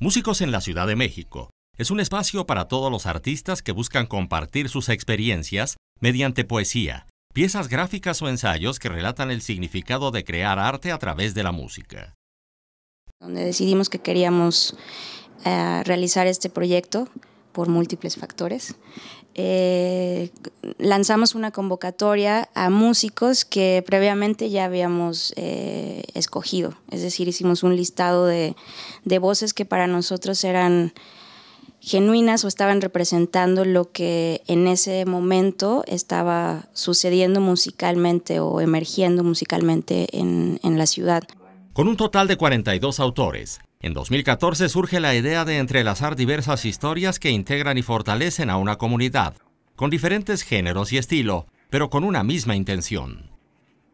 Músicos en la Ciudad de México es un espacio para todos los artistas que buscan compartir sus experiencias mediante poesía, piezas gráficas o ensayos que relatan el significado de crear arte a través de la música. Donde decidimos que queríamos eh, realizar este proyecto, por múltiples factores. Eh, lanzamos una convocatoria a músicos que previamente ya habíamos eh, escogido, es decir, hicimos un listado de, voces que para nosotros eran genuinas o estaban representando lo que en ese momento estaba sucediendo musicalmente o emergiendo musicalmente en, en, la ciudad. Con un total de 42 autores, en 2014 surge la idea de entrelazar diversas historias que integran y fortalecen a una comunidad, con diferentes géneros y estilo, pero con una misma intención.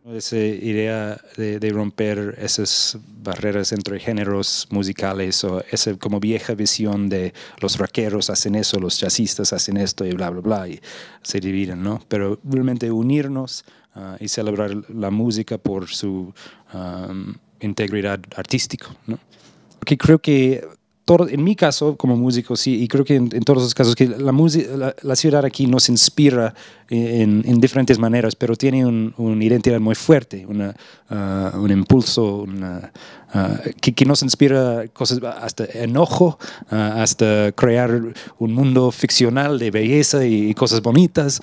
Esa idea de, romper esas barreras entre géneros musicales o esa como vieja visión de los raqueros hacen eso, los jazzistas hacen esto y bla, bla, bla, y se dividen, ¿no? Pero realmente unirnos ah, y celebrar la música por su ah, integridad artística, ¿no? crooky. en mi caso, como músico, sí, y creo que en, todos los casos, que la, la, la ciudad aquí nos inspira eh, en, diferentes maneras, pero tiene una un identidad muy fuerte, ah, un impulso ah, que, nos inspira cosas hasta enojo, ah, hasta crear un mundo ficcional de belleza y, cosas bonitas,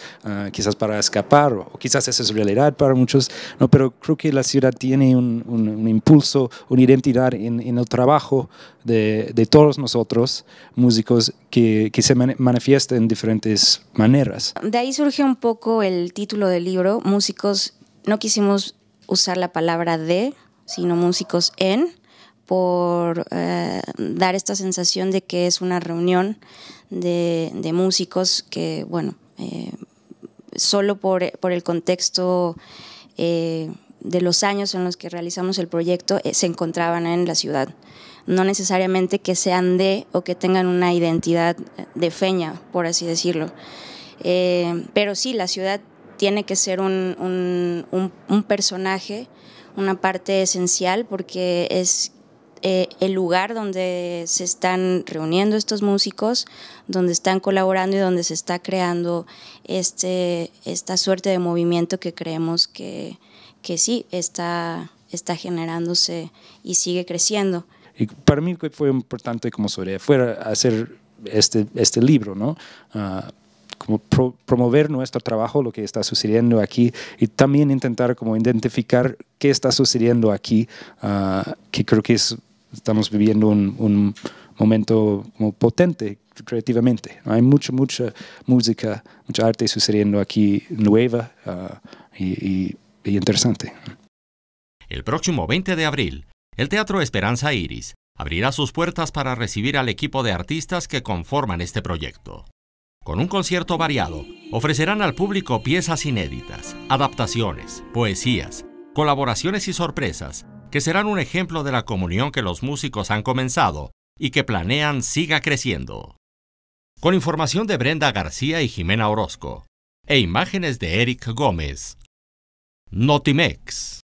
quizás para escapar, o, quizás esa es realidad para muchos, no, pero creo que la ciudad tiene un, un, impulso, una identidad en, el trabajo de, de todos nosotros, músicos, que, se manifiesta en diferentes maneras. De ahí surge un poco el título del libro, Músicos, no quisimos usar la palabra de, sino músicos en, por eh, dar esta sensación de que es una reunión de, músicos que, bueno, eh, solo por, el contexto... Eh, de los años en los que realizamos el proyecto eh, se encontraban en la ciudad. No necesariamente que sean de o que tengan una identidad eh, de feña, por así decirlo. Eh, pero sí, la ciudad tiene que ser un, un, personaje, una parte esencial, porque es eh, el lugar donde se están reuniendo estos músicos, donde están colaborando y donde se está creando este, esta suerte de movimiento que creemos que, sí está, está generándose y sigue creciendo. Y para mí fue importante como sobre fuera hacer este, este libro, ¿no? Ah, como promover nuestro trabajo, lo que está sucediendo aquí y también intentar como identificar qué está sucediendo aquí, ah, que creo que es Estamos viviendo un, momento muy potente creativamente. Hay mucha, mucha música, mucha arte sucediendo aquí nueva ah, y interesante. El próximo 20 de abril, el Teatro Esperanza Iris abrirá sus puertas para recibir al equipo de artistas que conforman este proyecto. Con un concierto variado, ofrecerán al público piezas inéditas, adaptaciones, poesías, colaboraciones y sorpresas que serán un ejemplo de la comunión que los músicos han comenzado y que planean siga creciendo. Con información de Brenda García y Jimena Orozco, e imágenes de Eric Gómez. Notimex.